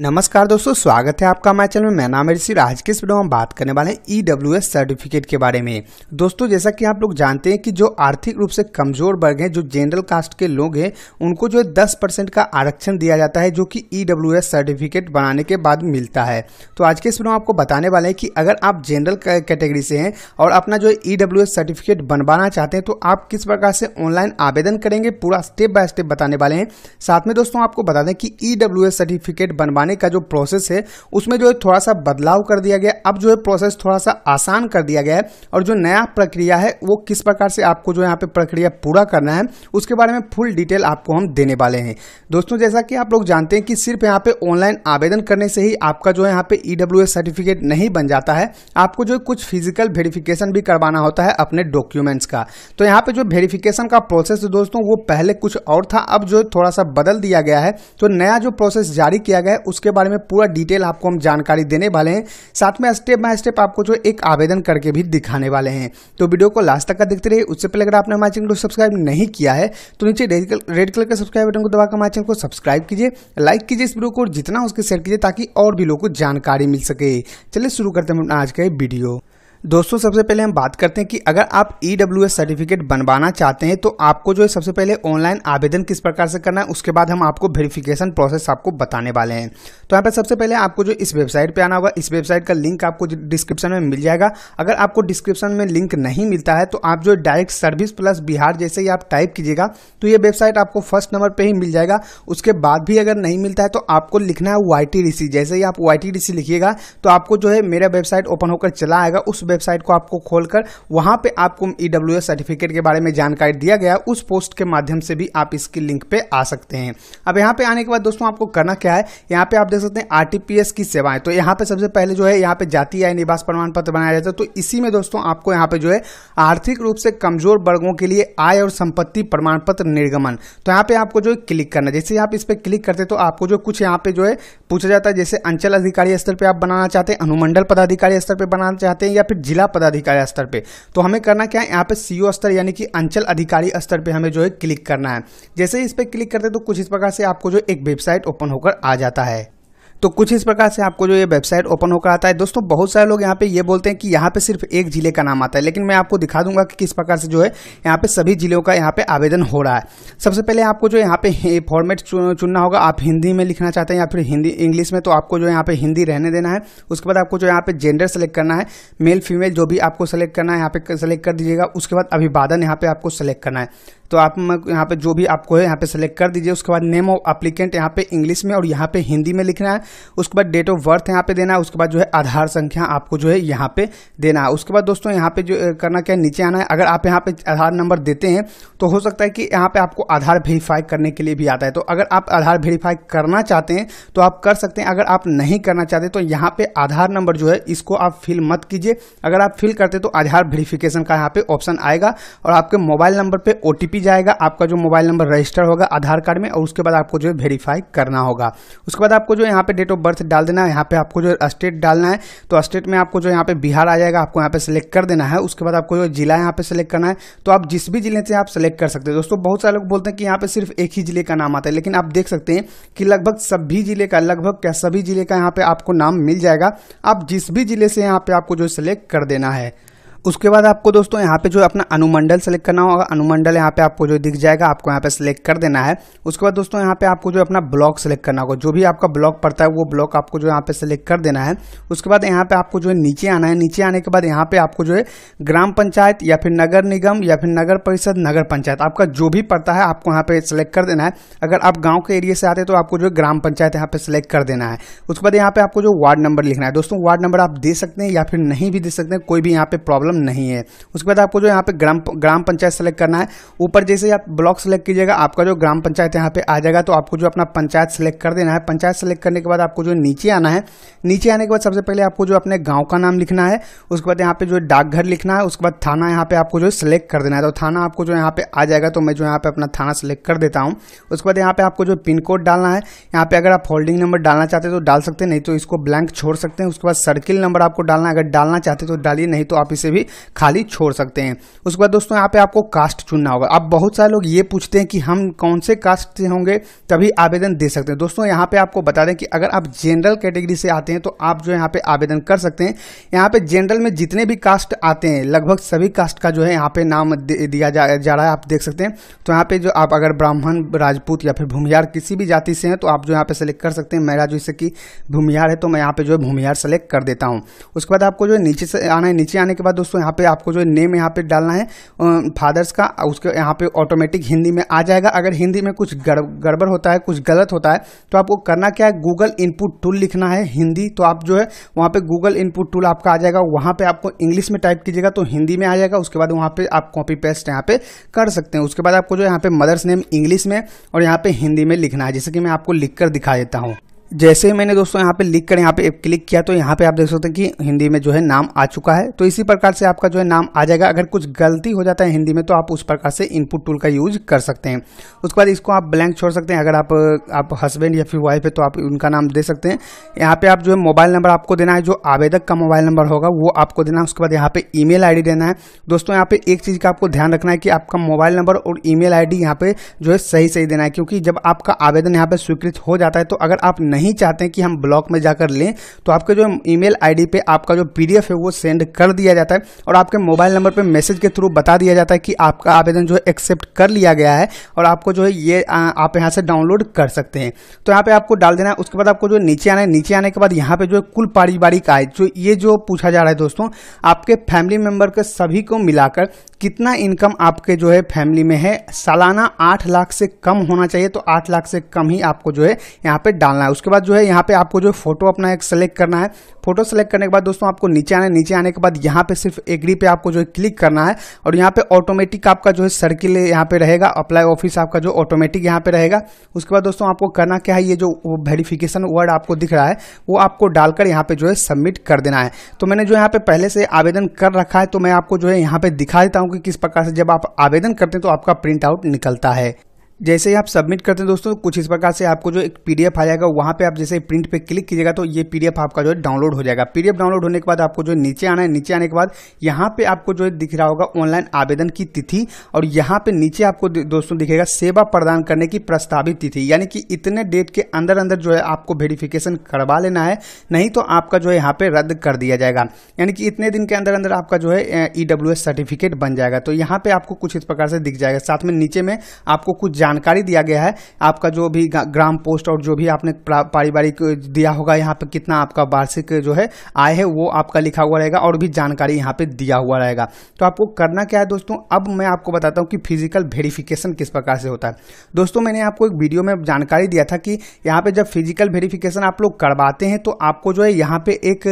नमस्कार दोस्तों स्वागत है आपका हमारे चैनल मैं नाम ऋषि आज के इस वीडियो में हम बात करने वाले हैं ई e सर्टिफिकेट के बारे में दोस्तों जैसा कि आप लोग जानते हैं कि जो आर्थिक रूप से कमजोर वर्ग हैं जो जनरल कास्ट के लोग हैं उनको जो है दस परसेंट का आरक्षण दिया जाता है जो कि ई e सर्टिफिकेट बनाने के बाद मिलता है तो आज के इस वीडियो में आपको बताने वाले हैं कि अगर आप जनरल कैटेगरी से हैं और अपना जो ई सर्टिफिकेट e बनवाना चाहते हैं तो आप किस प्रकार से ऑनलाइन आवेदन करेंगे पूरा स्टेप बाय स्टेप बताने वाले हैं साथ में दोस्तों आपको बता दें कि ई सर्टिफिकेट बनवाने बनाने का जो प्रोसेस है उसमें जो है थोड़ा सा बदलाव कर दिया गया अब जो है प्रोसेस थोड़ा सा आसान कर दिया गया है और जो नया प्रक्रिया है वो किस प्रकार से आपको जो यहाँ पे प्रक्रिया पूरा करना है उसके बारे में फुल डिटेल आपको हम देने वाले हैं दोस्तों जैसा कि आप लोग जानते हैं कि सिर्फ यहाँ पे ऑनलाइन आवेदन करने से ही आपका जो है यहाँ पे ई e सर्टिफिकेट नहीं बन जाता है आपको जो है कुछ फिजिकल वेरिफिकेशन भी करवाना होता है अपने डॉक्यूमेंट्स का तो यहाँ पे जो वेरिफिकेशन का प्रोसेस दोस्तों वो पहले कुछ और था अब जो थोड़ा सा बदल दिया गया है तो नया जो प्रोसेस जारी किया गया है उस उसके बारे में पूरा डिटेल आपको हम जानकारी देने वाले हैं साथ में स्टेप बाय स्टेप आपको जो एक आवेदन करके भी दिखाने वाले हैं तो वीडियो को लास्ट तक का देखते रहिए उससे पहले अगर आपने हमारे चैनल को सब्सक्राइब नहीं किया है तो नीचे रेड कलर का सब्सक्राइब बटन को दबाकर हमारे चैनल को सब्सक्राइब कीजिए लाइक कीजिए इस वीडियो को जितना उसके शेयर कीजिए ताकि और भी लोग को जानकारी मिल सके चलिए शुरू करते हैं अपना आज का वीडियो दोस्तों सबसे पहले हम बात करते हैं कि अगर आप ई e सर्टिफिकेट बनवाना चाहते हैं तो आपको जो है सबसे पहले ऑनलाइन आवेदन किस प्रकार से करना है उसके बाद हम आपको वेरिफिकेशन प्रोसेस आपको बताने वाले हैं तो यहाँ पर सबसे पहले आपको जो इस वेबसाइट पे आना होगा इस वेबसाइट का लिंक आपको डिस्क्रिप्शन में मिल जाएगा अगर आपको डिस्क्रिप्शन में लिंक नहीं मिलता है तो आप जो डायरेक्ट सर्विस प्लस बिहार जैसे ही आप टाइप कीजिएगा तो ये वेबसाइट आपको फर्स्ट नंबर पर ही मिल जाएगा उसके बाद भी अगर नहीं मिलता है तो आपको लिखना है वाई जैसे ही आप वाई लिखिएगा तो आपको जो है मेरा वेबसाइट ओपन होकर चला आएगा उस वेबसाइट को आपको खोलकर वहां पे आपको ईडब्ल्यू e सर्टिफिकेट के बारे में जानकारी दिया गया उस पोस्ट के माध्यम से भी आप इसकी लिंक पे आ सकते हैं अब यहां पे आने के बाद दोस्तों आपको करना क्या है यहां पे आप देख सकते हैं आरटीपीएस की सेवाएं तो यहां पे सबसे पहले जो है यहां पे जाति या निवास प्रमाण पत्र बनाया जाता है तो इसी में दोस्तों आपको यहां पर जो है आर्थिक रूप से कमजोर वर्गों के लिए आय और संपत्ति प्रमाण पत्र निर्गमन तो यहां पर आपको जो है क्लिक करना जैसे आप इस पर क्लिक करते तो आपको जो कुछ यहां पर जो है पूछा जाता है जैसे अंचल अधिकारी स्तर पर आप बनाना चाहते हैं अनुमंडल पदाधिकारी स्तर पर बनाना चाहते हैं या फिर जिला पदाधिकारी स्तर पे तो हमें करना क्या है यहाँ पे सीओ स्तर यानी कि अंचल अधिकारी स्तर पे हमें जो है क्लिक करना है जैसे ही इस पर क्लिक करते तो कुछ इस प्रकार से आपको जो एक वेबसाइट ओपन होकर आ जाता है तो कुछ इस प्रकार से आपको जो ये वेबसाइट ओपन होकर आता है दोस्तों बहुत सारे लोग यहाँ पे ये बोलते हैं कि यहाँ पे सिर्फ एक जिले का नाम आता है लेकिन मैं आपको दिखा दूंगा कि किस प्रकार से जो है यहाँ पे सभी जिलों का यहाँ पे आवेदन हो रहा है सबसे पहले आपको जो यहाँ पे फॉर्मेट चुनना होगा आप हिंदी में लिखना चाहते हैं या फिर हिंदी इंग्लिश में तो आपको जो यहाँ पे हिंदी रहने देना है उसके बाद आपको जो यहाँ पे जेंडर सेलेक्ट करना है मेल फीमेल जो भी आपको सेलेक्ट करना है यहाँ पे सेलेक्ट कर दीजिएगा उसके बाद अभिवादन यहाँ पे आपको सेलेक्ट करना है तो आप यहाँ पे जो भी आपको है यहाँ पे सेलेक्ट कर दीजिए उसके बाद नेम ऑफ अप्लीकेंट यहाँ पे इंग्लिश में और यहाँ पे हिंदी में लिखना है उसके बाद डेट ऑफ बर्थ यहाँ पे देना है उसके बाद जो है आधार संख्या आपको जो है यहाँ पे देना है उसके बाद दोस्तों यहाँ पे जो करना क्या है नीचे आना है अगर आप यहाँ पे आधार नंबर देते हैं तो हो सकता है कि यहाँ पे आपको आधार वेरीफाई करने के लिए भी आता है तो अगर आप आधार वेरीफाई करना चाहते हैं तो आप कर सकते हैं अगर आप नहीं करना चाहते तो यहाँ पे आधार नंबर जो है इसको आप फिल मत कीजिए अगर आप फिल करते तो आधार वेरीफिकेशन का यहाँ पे ऑप्शन आएगा और आपके मोबाइल नंबर पर ओ टी जाएगा आपका जो मोबाइल नंबर रजिस्टर होगा आधार कार्ड में और उसके बाद आपको जो है वेरीफाई करना होगा उसके बाद आपको जो यहाँ पे डेट ऑफ बर्थ डाल देना है यहाँ पे आपको जो स्टेट डालना है तो स्टेट में आपको जो यहाँ पे बिहार आ जाएगा आपको यहाँ पे सेलेक्ट कर देना है उसके बाद आपको जो जिला यहाँ पे सेलेक्ट करना है तो आप जिस भी जिले से आप सेलेक्ट कर सकते हैं दोस्तों बहुत सारे लोग बोलते हैं कि यहाँ पे सिर्फ एक ही जिले का नाम आता है लेकिन आप देख सकते हैं कि लगभग सभी जिले का लगभग क्या सभी जिले का यहाँ पे आपको नाम मिल जाएगा आप जिस भी जिले से यहाँ पे आपको जो सेलेक्ट कर देना है उसके बाद आपको दोस्तों यहाँ पे जो अपना अनुमंडल सेलेक्ट करना होगा अनुमंडल यहाँ पे आपको जो दिख जाएगा आपको यहाँ पे सेलेक्ट कर देना है उसके बाद दोस्तों यहाँ पे आपको जो अपना ब्लॉक सेलेक्ट करना होगा जो भी आपका ब्लॉक पड़ता है वो ब्लॉक आपको जो यहाँ पे सेलेक्ट कर देना है उसके बाद यहाँ पे आपको जो है नीचे आना है नीचे आने के बाद यहाँ पे आपको जो है ग्राम पंचायत या फिर नगर निगम या फिर नगर परिषद नगर पंचायत आपका जो भी पड़ता है आपको यहाँ पे सेलेक्ट कर देना है अगर आप गाँव के एरिया से आते हैं तो आपको जो है ग्राम पंचायत यहाँ पे सेलेक्ट कर देना है उसके बाद यहाँ पे आपको जो वार्ड नंबर लिखना है दोस्तों वार्ड नंबर आप दे सकते हैं या फिर नहीं भी दे सकते हैं कोई भी यहाँ पे प्रॉब्लम प्रॉब्लम नहीं है उसके बाद आपको जो यहाँ पे ग्राम ग्राम पंचायत सेलेक्ट करना है ऊपर जैसे आप ब्लॉक सेलेक्ट कीजिएगा आपका जो ग्राम पंचायत यहाँ पे आ जाएगा तो आपको जो अपना पंचायत सेलेक्ट कर देना है पंचायत सेलेक्ट करने के बाद आपको जो नीचे आना है नीचे आने के बाद सबसे पहले आपको जो अपने गाँव का नाम लिखना है उसके बाद यहाँ पे जो डाकघर लिखना है उसके बाद थाना यहाँ पे आपको जो सेलेक्ट कर देना है तो थाना आपको जो यहाँ पे आ जाएगा तो मैं जो यहाँ पे अपना थाना सेलेक्ट कर देता हूँ उसके बाद यहाँ पे आपको जो पिन कोड डालना है यहाँ पे अगर आप होल्डिंग नंबर डालना चाहते हैं तो डाल सकते हैं नहीं तो इसको ब्लैंक छोड़ सकते हैं उसके बाद सर्किल नंबर आपको डालना है अगर डालना चाहते तो डालिए नहीं तो आप इसे भी खाली छोड़ सकते हैं उसके बाद दोस्तों यहाँ पे आपको कास्ट चुनना होगा अब बहुत सारे लोग ये पूछते हैं कि हम कौन से कास्ट से होंगे तभी आवेदन दे सकते हैं दोस्तों यहाँ पे आपको बता दें कि अगर आप जनरल कैटेगरी से आते हैं तो आप जो यहाँ पे आवेदन कर सकते हैं यहाँ पे जनरल में जितने भी कास्ट आते हैं लगभग सभी कास्ट का जो है यहाँ पे नाम दिया जा, रहा है आप देख सकते हैं तो यहाँ पे जो आप अगर ब्राह्मण राजपूत या फिर भूमिहार किसी भी जाति से हैं तो आप जो यहाँ पे सेलेक्ट कर सकते हैं मेरा जो इससे कि भूमिहार है तो मैं यहाँ पे जो है भूमिहार सेलेक्ट कर देता हूँ उसके बाद आपको जो है नीचे से आना है नीचे आने के बाद दोस्तों यहाँ पे आपको जो नेम यहाँ पे डालना है फादर्स का उसके यहाँ पे ऑटोमेटिक हिंदी में आ जाएगा अगर हिंदी में कुछ गड़बड़ होता है कुछ गलत होता है तो आपको करना क्या है गूगल इनपुट टूल लिखना है हिंदी तो आप जो है वहाँ पे गूगल इनपुट टूल आपका आ जाएगा वहाँ पे आपको इंग्लिश में टाइप कीजिएगा तो हिंदी में आ जाएगा उसके बाद वहाँ पे आप कॉपी पेस्ट यहाँ पे कर सकते हैं उसके बाद आपको जो यहाँ पे मदर्स नेम इंग्लिश में और यहाँ पे हिंदी में लिखना है जैसे कि मैं आपको लिख कर दिखा देता हूँ जैसे ही मैंने दोस्तों यहाँ पे लिख कर यहाँ पे क्लिक किया तो यहाँ पे आप देख सकते हैं कि हिंदी में जो है नाम आ चुका है तो इसी प्रकार से आपका जो है नाम आ जाएगा अगर कुछ गलती हो जाता है हिंदी में तो आप उस प्रकार से इनपुट टूल का यूज कर सकते हैं उसके बाद इसको आप ब्लैंक छोड़ सकते हैं अगर आप आप हस्बैंड या फिर वाइफ है तो आप उनका नाम दे सकते हैं यहाँ पे आप जो है मोबाइल नंबर आपको देना है जो आवेदक का मोबाइल नंबर होगा वो आपको देना है उसके बाद यहाँ पे ई मेल देना है दोस्तों यहाँ पे एक चीज़ का आपको ध्यान रखना है कि आपका मोबाइल नंबर और ई मेल यहाँ पे जो है सही सही देना है क्योंकि जब आपका आवेदन यहाँ पर स्वीकृत हो जाता है तो अगर आप नहीं नहीं चाहते कि हम ब्लॉक में जाकर लें तो आपके जो ईमेल आईडी पे आपका जो पीडीएफ है वो सेंड कर दिया जाता है और आपके मोबाइल नंबर पर मैसेज के थ्रू बता दिया जाता है कि आपका आवेदन जो है एक्सेप्ट कर लिया गया है और आपको जो है ये आप यहाँ से डाउनलोड कर सकते हैं तो यहाँ पर आपको डाल देना है उसके बाद आपको जो नीचे आना है नीचे आने के बाद यहाँ पर जो है कुल पारिवारिक आय जो ये जो पूछा जा रहा है दोस्तों आपके फैमिली मेंबर के सभी को मिलाकर कितना इनकम आपके जो है फैमिली में है सालाना आठ लाख से कम होना चाहिए तो आठ लाख से कम ही आपको जो है यहाँ पे डालना है उसके उसके बाद जो है यहाँ पे आपको जो फोटो अपना एक सेलेक्ट करना है फोटो सेलेक्ट करने के बाद दोस्तों आपको नीचे आना है नीचे आने के बाद यहाँ पे सिर्फ एग्री पे आपको जो है क्लिक करना है और यहाँ पे ऑटोमेटिक आपका जो है सर्किल यहाँ पे रहेगा अप्लाई ऑफिस आपका जो ऑटोमेटिक यहाँ पे रहेगा उसके बाद दोस्तों आपको करना क्या है ये जो वेरीफिकेशन वर्ड आपको दिख रहा है वो आपको डालकर यहाँ पे जो है सबमिट कर देना है तो मैंने जो यहाँ पे पहले से आवेदन कर रखा है तो मैं आपको जो है यहाँ पे दिखा देता हूँ कि किस प्रकार से जब आप आवेदन करते हैं तो आपका प्रिंट आउट निकलता है जैसे ही आप सबमिट करते हैं दोस्तों कुछ इस प्रकार से आपको जो एक पीडीएफ आ जाएगा वहाँ पे आप जैसे प्रिंट पे क्लिक कीजिएगा तो ये पीडीएफ आपका जो है डाउनलोड हो जाएगा पीडीएफ डाउनलोड होने के बाद आपको जो नीचे आना है नीचे आने के बाद यहाँ पे आपको जो है दिख रहा होगा ऑनलाइन आवेदन की तिथि और यहाँ पे नीचे आपको दोस्तों दिखेगा सेवा प्रदान करने की प्रस्तावित तिथि यानी कि इतने डेट के अंदर अंदर जो है आपको वेरिफिकेशन करवा लेना है नहीं तो आपका जो है यहाँ पे रद्द कर दिया जाएगा यानी कि इतने दिन के अंदर अंदर आपका जो है ई सर्टिफिकेट e बन जाएगा तो यहाँ पे आपको कुछ इस प्रकार से दिख जाएगा साथ में नीचे में आपको कुछ जानकारी दिया गया है आपका जो भी ग्राम पोस्ट और जो भी आपने पारिवारिक दिया होगा यहाँ पर कितना आपका वार्षिक जो है आय है वो आपका लिखा हुआ रहेगा और भी जानकारी यहाँ पर दिया हुआ रहेगा तो आपको करना क्या है दोस्तों अब मैं आपको बताता हूँ कि फिजिकल वेरिफिकेशन किस प्रकार से होता है दोस्तों मैंने आपको एक वीडियो में जानकारी दिया था कि यहाँ पे जब फिजिकल वेरिफिकेशन आप लोग करवाते हैं तो आपको जो है यहाँ पे एक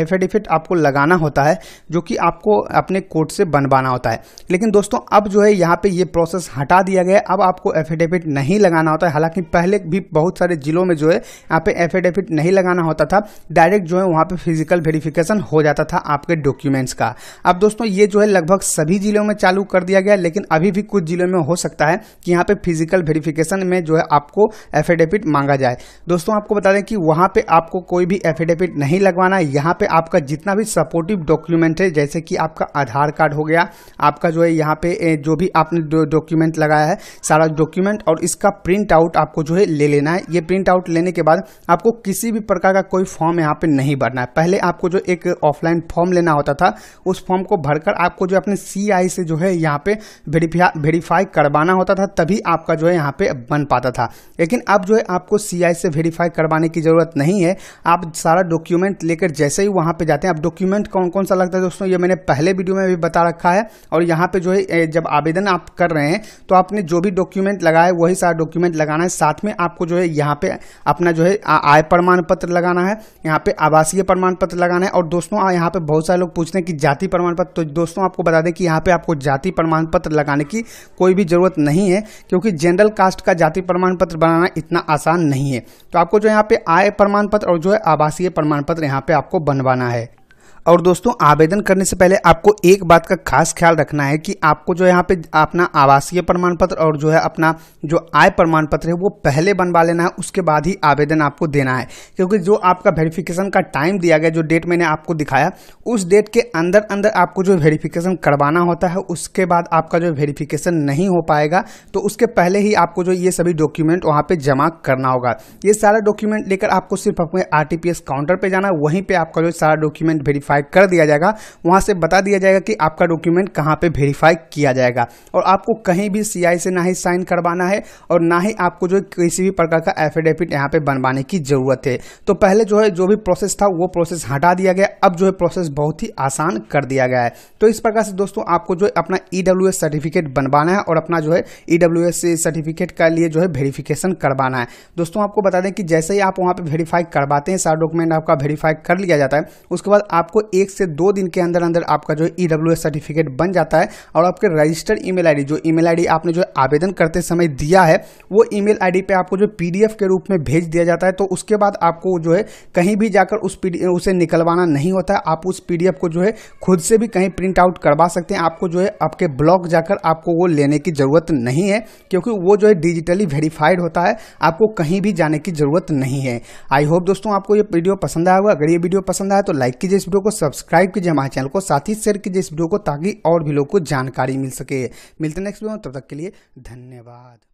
एफिडेविट आपको लगाना होता है जो कि आपको अपने कोर्ट से बनवाना होता है लेकिन दोस्तों अब जो है यहाँ पे ये प्रोसेस हटा दिया गया अब आप आपको एफिडेविट नहीं लगाना होता है हालांकि पहले भी बहुत सारे जिलों में जो है यहाँ पे एफिडेविट नहीं लगाना होता था डायरेक्ट जो है वहाँ पे फिजिकल वेरिफिकेशन हो जाता था आपके डॉक्यूमेंट्स का अब दोस्तों ये जो है लगभग सभी जिलों में चालू कर दिया गया लेकिन अभी भी कुछ जिलों में हो सकता है कि यहाँ पे फिजिकल वेरिफिकेशन में जो है आपको एफिडेविट मांगा जाए दोस्तों आपको बता दें कि वहाँ पर आपको कोई भी एफिडेविट नहीं लगवाना है यहाँ पे आपका जितना भी सपोर्टिव डॉक्यूमेंट है जैसे कि आपका आधार कार्ड हो गया आपका जो है यहाँ पे जो भी आपने डॉक्यूमेंट लगाया है सारा डॉक्यूमेंट और इसका प्रिंट आउट आपको जो है ले लेना है ये प्रिंट आउट लेने के बाद आपको किसी भी प्रकार का कोई फॉर्म यहाँ पे नहीं भरना है पहले आपको जो एक ऑफलाइन फॉर्म लेना होता था उस फॉर्म को भरकर आपको जो अपने सी से जो है यहाँ पे वेरीफाई करवाना होता था तभी आपका जो है यहाँ पे बन पाता था लेकिन अब जो है आपको सी से वेरीफाई करवाने की ज़रूरत नहीं है आप सारा डॉक्यूमेंट लेकर जैसे ही वहाँ पे जाते हैं आप डॉक्यूमेंट कौन कौन सा लगता है दोस्तों ये मैंने पहले वीडियो में भी बता रखा है और यहाँ पे जो है जब आवेदन आप कर रहे हैं तो आपने जो भी डॉक्यूमेंट डॉक्यूमेंट लगाए वही सारा डॉक्यूमेंट लगाना है साथ में आपको जो है यहाँ पे अपना जो है आय प्रमाण पत्र लगाना है यहाँ पे आवासीय प्रमाण पत्र लगाना है और दोस्तों यहाँ पे बहुत सारे लोग पूछते हैं कि जाति प्रमाण पत्र तो दोस्तों आपको बता दें कि यहाँ पे आपको जाति प्रमाण पत्र लगाने की कोई भी ज़रूरत नहीं है क्योंकि जनरल कास्ट का जाति प्रमाण पत्र बनाना इतना आसान नहीं है तो आपको जो यहाँ पे आय प्रमाण पत्र और जो है आवासीय प्रमाण पत्र यहाँ पे आपको बनवाना है और दोस्तों आवेदन करने से पहले आपको एक बात का खास ख्याल रखना है कि आपको जो यहाँ पे अपना आवासीय प्रमाण पत्र और जो है अपना जो आय प्रमाण पत्र है वो पहले बनवा लेना है उसके बाद ही आवेदन आपको देना है क्योंकि जो आपका वेरिफिकेशन का टाइम दिया गया जो डेट मैंने आपको दिखाया उस डेट के अंदर अंदर आपको जो वेरिफिकेशन करवाना होता है उसके बाद आपका जो वेरिफिकेशन नहीं हो पाएगा तो उसके पहले ही आपको जो ये सभी डॉक्यूमेंट वहाँ पर जमा करना होगा ये सारा डॉक्यूमेंट लेकर आपको सिर्फ अपने आर काउंटर पर जाना है वहीं पर आपका जो सारा डॉक्यूमेंट वेरीफाई वेरीफाई कर दिया जाएगा वहाँ से बता दिया जाएगा कि आपका डॉक्यूमेंट कहाँ पर वेरीफाई किया जाएगा और आपको कहीं भी सी से ना ही साइन करवाना है और ना ही आपको जो किसी भी प्रकार का एफिडेविट यहाँ पर बनवाने की ज़रूरत है तो पहले जो है जो भी प्रोसेस था वो प्रोसेस हटा दिया गया अब जो है प्रोसेस बहुत ही आसान कर दिया गया है तो इस प्रकार से दोस्तों आपको जो है अपना ई e सर्टिफिकेट बनवाना है और अपना जो है ई सर्टिफिकेट के लिए जो है वेरीफिकेशन करवाना है दोस्तों आपको बता दें कि जैसे ही आप वहाँ पर वेरीफाई करवाते हैं सारा डॉक्यूमेंट आपका वेरीफाई कर लिया जाता है उसके बाद आपको एक से दो दिन के अंदर अंदर आपका जो ई डब्ल्यू एस सर्टिफिकेट बन जाता है और आपके रजिस्टर्ड ईमेल आईडी जो ईमेल आईडी आपने जो आवेदन करते समय दिया है वो ईमेल आईडी पे आपको जो पीडीएफ के रूप में भेज दिया जाता है तो उसके बाद आपको जो है कहीं भी जाकर उस पी उसे निकलवाना नहीं होता है आप उस पीडीएफ को जो है खुद से भी कहीं प्रिंट आउट करवा सकते हैं आपको जो है आपके ब्लॉक जाकर आपको वो लेने की ज़रूरत नहीं है क्योंकि वो जो है डिजिटली वेरीफाइड होता है आपको कहीं भी जाने की ज़रूरत नहीं है आई होप दोस्तों आपको ये वीडियो पसंद आया होगा अगर ये वीडियो पसंद आया तो लाइक कीजिए इस वीडियो को सब्सक्राइब कीजिए हमारे चैनल को साथ ही शेयर कीजिए इस वीडियो को ताकि और भी लोग को जानकारी मिल सके मिलते नेक्स्ट वीडियो में तब तक के लिए धन्यवाद